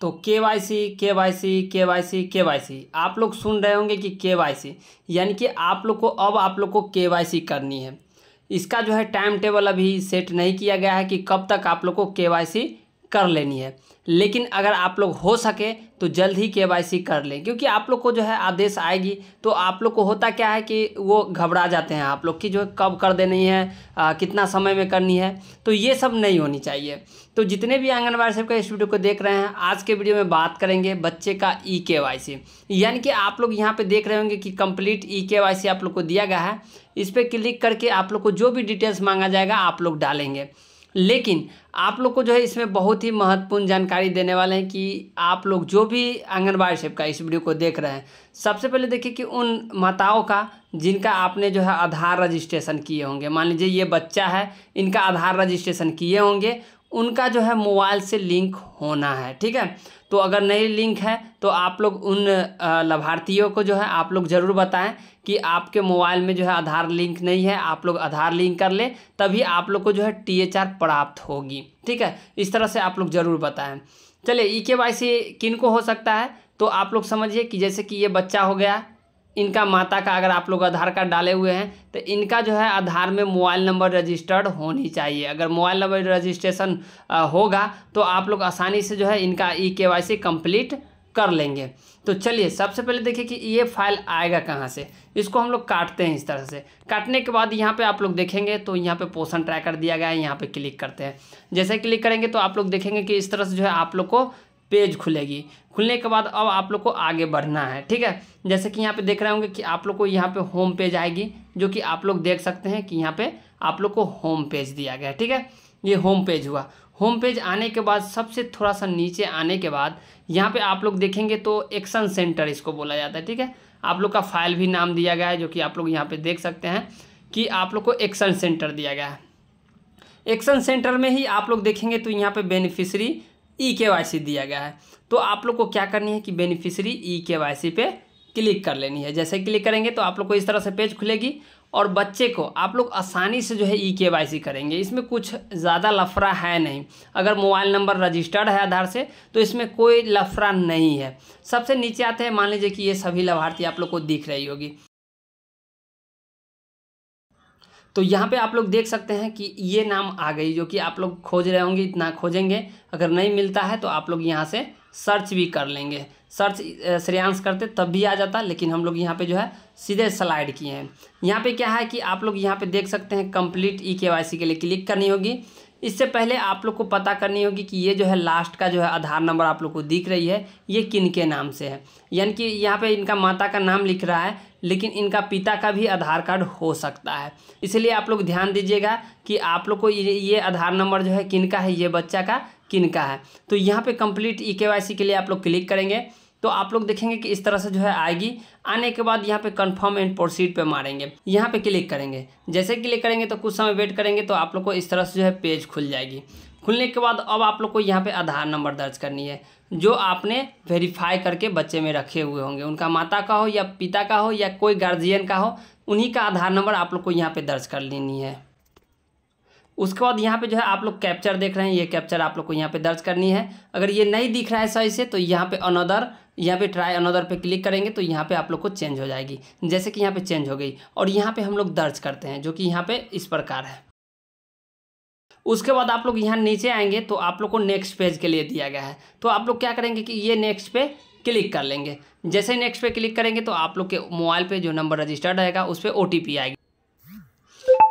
तो के वाई सी के वाई सी के वाई सी के वाई सी आप लोग सुन रहे होंगे कि के वाई सी यानी कि आप लोग को अब आप लोग को के वाई सी करनी है इसका जो है टाइम टेबल अभी सेट नहीं किया गया है कि कब तक आप लोग को के वाई सी कर लेनी है लेकिन अगर आप लोग हो सके तो जल्द ही के कर लें क्योंकि आप लोग को जो है आदेश आएगी तो आप लोग को होता क्या है कि वो घबरा जाते हैं आप लोग की जो है कब कर देनी है आ, कितना समय में करनी है तो ये सब नहीं होनी चाहिए तो जितने भी आंगनबाड़ी सेवक इस वीडियो को देख रहे हैं आज के वीडियो में बात करेंगे बच्चे का ई के वाई सी यानी कि आप लोग यहाँ पर देख रहे होंगे कि कंप्लीट ई के वाई सी आप लोग को दिया गया है इस पर क्लिक करके आप लोग को जो भी डिटेल्स मांगा जाएगा आप लोग डालेंगे लेकिन आप लोग को जो है इसमें बहुत ही महत्वपूर्ण जानकारी देने वाले हैं कि आप लोग जो भी आंगनबाड़ी सेव का इस वीडियो को देख रहे हैं सबसे पहले देखिए कि उन माताओं का जिनका आपने जो है आधार रजिस्ट्रेशन किए होंगे मान लीजिए ये बच्चा है इनका आधार रजिस्ट्रेशन किए होंगे उनका जो है मोबाइल से लिंक होना है ठीक है तो अगर नहीं लिंक है तो आप लोग उन लाभार्थियों को जो है आप लोग ज़रूर बताएं कि आपके मोबाइल में जो है आधार लिंक नहीं है आप लोग आधार लिंक कर लें तभी आप लोग को जो है टीएचआर प्राप्त होगी ठीक है इस तरह से आप लोग ज़रूर बताएं चलिए ई के वाई सी किन को हो सकता है तो आप लोग समझिए कि जैसे कि ये बच्चा हो गया इनका माता का अगर आप लोग आधार कार्ड डाले हुए हैं तो इनका जो है आधार में मोबाइल नंबर रजिस्टर्ड होनी चाहिए अगर मोबाइल नंबर रजिस्ट्रेशन होगा तो आप लोग आसानी से जो है इनका ई के वाई सी कंप्लीट कर लेंगे तो चलिए सबसे पहले देखिए कि ये फाइल आएगा कहाँ से इसको हम लोग काटते हैं इस तरह से काटने के बाद यहाँ पे आप लोग देखेंगे तो यहाँ पे पोषण ट्रैकर दिया गया है यहाँ पे क्लिक करते हैं जैसे क्लिक करेंगे तो आप लोग देखेंगे कि इस तरह से जो है आप लोग को पेज खुलेगी खुलने के बाद अब आप लोग को आगे बढ़ना है ठीक है जैसे कि यहाँ पे देख रहे होंगे कि आप लोग को यहाँ पे होम पेज आएगी जो कि आप लोग देख सकते हैं कि यहाँ पे आप लोग को होम पेज दिया गया ठीक है ये होम पेज हुआ होम पेज आने के बाद सबसे थोड़ा सा नीचे आने के बाद यहाँ पे आप लोग देखेंगे तो एक्शन सेंटर इसको बोला जाता है ठीक है आप लोग का फाइल भी नाम दिया गया है जो कि आप लोग यहाँ पर देख सकते हैं कि आप लोग को एक्शन सेंटर दिया गया है एक्शन सेंटर में ही आप लोग देखेंगे तो यहाँ पर बेनिफिशरी ई के वाई सी दिया गया है तो आप लोग को क्या करनी है कि बेनिफिशरी ई के वाई सी पे क्लिक कर लेनी है जैसे क्लिक करेंगे तो आप लोग को इस तरह से पेज खुलेगी और बच्चे को आप लोग आसानी से जो है ई के वाई सी करेंगे इसमें कुछ ज़्यादा लफड़ा है नहीं अगर मोबाइल नंबर रजिस्टर्ड है आधार से तो इसमें कोई लफड़ा नहीं है सबसे नीचे आते हैं मान लीजिए कि ये सभी लाभार्थी आप लोग को दिख रही होगी तो यहाँ पे आप लोग देख सकते हैं कि ये नाम आ गई जो कि आप लोग खोज रहे होंगे इतना खोजेंगे अगर नहीं मिलता है तो आप लोग यहाँ से सर्च भी कर लेंगे सर्च श्रेयांश करते तब भी आ जाता लेकिन हम लोग यहाँ पे जो है सीधे स्लाइड किए हैं यहाँ पे क्या है कि आप लोग यहाँ पे देख सकते हैं कंप्लीट ई के वाई सी के लिए क्लिक करनी होगी इससे पहले आप लोग को पता करनी होगी कि ये जो है लास्ट का जो है आधार नंबर आप लोग को दिख रही है ये किन के नाम से है यानी कि यहाँ पे इनका माता का नाम लिख रहा है लेकिन इनका पिता का भी आधार कार्ड हो सकता है इसलिए आप लोग ध्यान दीजिएगा कि आप लोग को ये आधार नंबर जो है किन का है ये बच्चा का किन का है तो यहाँ पर कंप्लीट ई के वाई सी के लिए आप लोग क्लिक करेंगे तो आप लोग देखेंगे कि इस तरह से जो है आएगी आने के बाद यहाँ पे कंफर्म एंड प्रोसीड पे मारेंगे यहाँ पे क्लिक करेंगे जैसे क्लिक करेंगे तो कुछ समय वेट करेंगे तो आप लोग को इस तरह से जो है पेज खुल जाएगी खुलने के बाद अब आप लोग को यहाँ पे आधार नंबर दर्ज करनी है जो आपने वेरीफाई करके बच्चे में रखे हुए होंगे उनका माता का हो या पिता का हो या कोई गार्जियन का हो उन्हीं का आधार नंबर आप लोग को यहाँ पे दर्ज कर लेनी है उसके बाद यहाँ पे जो है आप लोग कैप्चर देख रहे हैं ये कैप्चर आप लोग को यहाँ पे दर्ज करनी है अगर ये नहीं दिख रहा है सही से तो यहाँ पे अनदर यहाँ पे ट्राई अनदर पे क्लिक करेंगे तो यहाँ पे आप लोग को चेंज हो जाएगी जैसे कि यहाँ पे चेंज हो गई और यहाँ पे हम लोग दर्ज करते हैं जो कि यहाँ पे इस प्रकार है उसके बाद आप लोग यहाँ नीचे आएंगे तो आप लोग को नेक्स्ट पेज के लिए दिया गया है तो आप लोग क्या करेंगे कि ये नेक्स्ट पे क्लिक कर लेंगे जैसे नेक्स्ट पे क्लिक करेंगे तो आप लोग के मोबाइल पे जो नंबर रजिस्टर्ड रहेगा उस पर ओ आएगी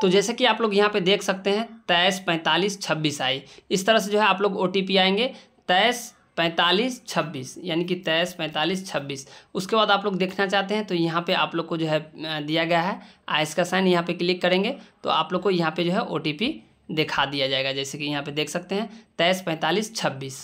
तो जैसे कि आप लोग यहाँ पे देख सकते हैं तेईस पैंतालीस छब्बीस आई इस तरह से जो है आप लोग ओ आएंगे तेईस पैंतालीस छब्बीस यानी कि तेईस पैंतालीस छब्बीस उसके बाद आप लोग देखना चाहते हैं तो यहाँ पे आप लोग को जो है दिया गया है आइस का साइन यहाँ पे क्लिक करेंगे तो आप लोग को यहाँ पे जो है ओ दिखा दिया जाएगा जैसे कि यहाँ पे देख सकते हैं तेईस पैंतालीस छब्बीस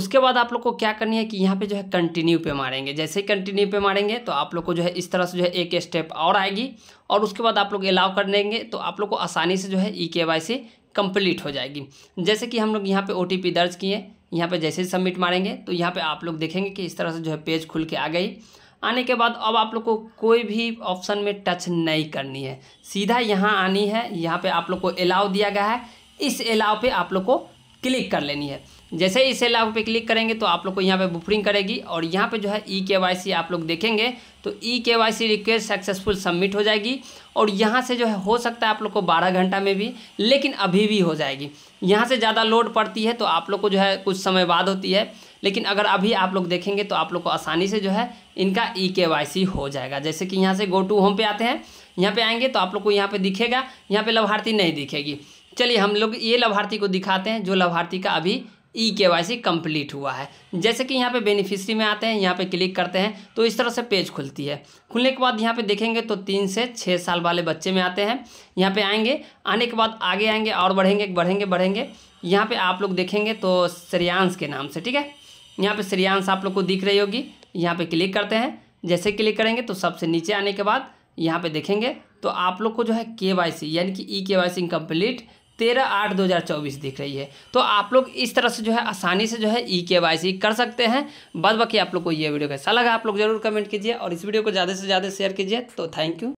उसके बाद आप लोग को क्या करनी है कि यहाँ पे जो है कंटिन्यू पे मारेंगे जैसे ही कंटिन्यू पे मारेंगे तो आप लोग को जो है इस तरह से जो है एक स्टेप और आएगी और उसके बाद आप लोग अलाउ कर देंगे तो आप लोग को आसानी से जो है ई के वाई सी कंप्लीट हो जाएगी जैसे कि हम लोग यहाँ पे ओ दर्ज किए यहाँ पे जैसे ही सबमिट मारेंगे तो यहाँ पे आप लोग देखेंगे कि इस तरह से जो है पेज खुल के आ गई आने के बाद अब आप लोग को कोई भी ऑप्शन में टच नहीं करनी है सीधा यहाँ आनी है यहाँ पे आप लोग को अलाउ दिया गया है इस अलाउ पे आप लोग को क्लिक कर लेनी है जैसे ही इसे लाभ पे क्लिक करेंगे तो आप लोग को यहाँ पे बुफरिंग करेगी और यहाँ पे जो है ई के वाई सी आप लोग देखेंगे तो e K Y C request successful submit हो जाएगी और यहाँ से जो है हो सकता है आप लोग को बारह घंटा में भी लेकिन अभी भी हो जाएगी यहाँ से ज़्यादा लोड पड़ती है तो आप लोग को जो है कुछ समय बाद होती है लेकिन अगर अभी आप लोग देखेंगे तो आप लोग को आसानी से जो है इनका ई के वाई सी हो जाएगा जैसे कि यहाँ से गो टू होम पे आते हैं यहाँ पे आएंगे तो आप लोग को यहाँ पे दिखेगा यहाँ पे लाभार्थी नहीं दिखेगी चलिए हम लोग ये लाभार्थी को दिखाते हैं जो लाभार्थी का अभी ई के वाई सी कम्प्लीट हुआ है जैसे कि यहाँ पे बेनिफिशरी में आते हैं यहाँ पे क्लिक करते हैं तो इस तरह से पेज खुलती है खुलने के बाद यहाँ पे देखेंगे तो तीन से छः साल वाले बच्चे में आते हैं यहाँ पे आएंगे आने के बाद आगे आएंगे और बढ़ेंगे बढ़ेंगे बढ़ेंगे यहाँ पे आप लोग देखेंगे तो श्रेयांश के नाम से ठीक है यहाँ पर श्रेयांश आप लोग को दिख रही होगी यहाँ पर क्लिक करते हैं जैसे क्लिक करेंगे तो सबसे नीचे आने के बाद यहाँ पर देखेंगे तो आप लोग को जो है के वाई सी यानी कि ई के वाई सी इनकम्प्लीट तेरह आठ दो हज़ार चौबीस दिख रही है तो आप लोग इस तरह से जो है आसानी से जो है ई के वाई सी कर सकते हैं बाद बाकी आप लोग को ये वीडियो कैसा लगा आप लोग जरूर कमेंट कीजिए और इस वीडियो को ज़्यादा से ज़्यादा शेयर कीजिए तो थैंक यू